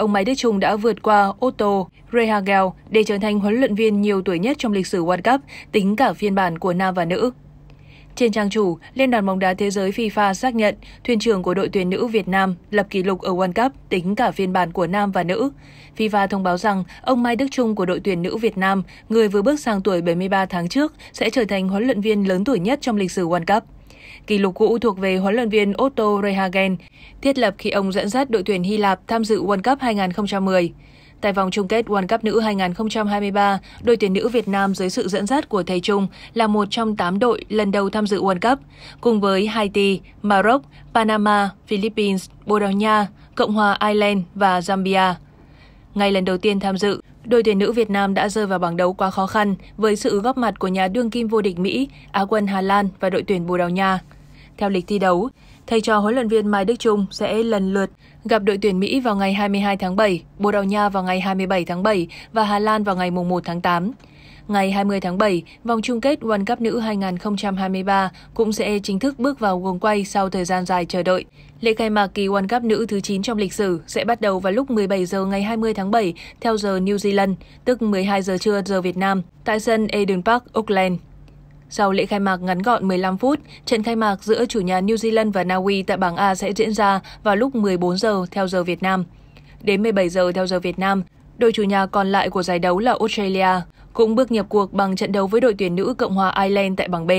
ông Mai Đức Trung đã vượt qua Otto Rehagel để trở thành huấn luyện viên nhiều tuổi nhất trong lịch sử World Cup, tính cả phiên bản của nam và nữ. Trên trang chủ, Liên đoàn bóng đá thế giới FIFA xác nhận thuyền trưởng của đội tuyển nữ Việt Nam lập kỷ lục ở World Cup tính cả phiên bản của nam và nữ. FIFA thông báo rằng ông Mai Đức Trung của đội tuyển nữ Việt Nam, người vừa bước sang tuổi 73 tháng trước, sẽ trở thành huấn luyện viên lớn tuổi nhất trong lịch sử World Cup. Kỷ lục cũ thuộc về huấn luyện viên Otto Rehhagen, thiết lập khi ông dẫn dắt đội tuyển Hy Lạp tham dự World Cup 2010. Tại vòng chung kết World Cup nữ 2023, đội tuyển nữ Việt Nam dưới sự dẫn dắt của thầy Trung là một trong 8 đội lần đầu tham dự World Cup, cùng với Haiti, Maroc, Panama, Philippines, Bồ Đào Nha, Cộng hòa Ireland và Zambia. Ngay lần đầu tiên tham dự, đội tuyển nữ Việt Nam đã rơi vào bảng đấu quá khó khăn với sự góp mặt của nhà đương kim vô địch Mỹ, Á quân Hà Lan và đội tuyển Bồ Đào Nha. Theo lịch thi đấu, thầy trò huấn luyện viên Mai Đức Trung sẽ lần lượt gặp đội tuyển Mỹ vào ngày 22 tháng 7, Bồ Đào Nha vào ngày 27 tháng 7 và Hà Lan vào ngày 1 tháng 8. Ngày 20 tháng 7, vòng chung kết World Cup nữ 2023 cũng sẽ chính thức bước vào guồng quay sau thời gian dài chờ đợi. Lễ khai mạc kỳ World Cup nữ thứ 9 trong lịch sử sẽ bắt đầu vào lúc 17 giờ ngày 20 tháng 7 theo giờ New Zealand, tức 12 giờ trưa giờ Việt Nam, tại sân Eden Park, Auckland. Sau lễ khai mạc ngắn gọn 15 phút, trận khai mạc giữa chủ nhà New Zealand và Na Uy tại bảng A sẽ diễn ra vào lúc 14 giờ theo giờ Việt Nam. Đến 17 giờ theo giờ Việt Nam, Đội chủ nhà còn lại của giải đấu là Australia, cũng bước nhập cuộc bằng trận đấu với đội tuyển nữ Cộng hòa Ireland tại bảng B.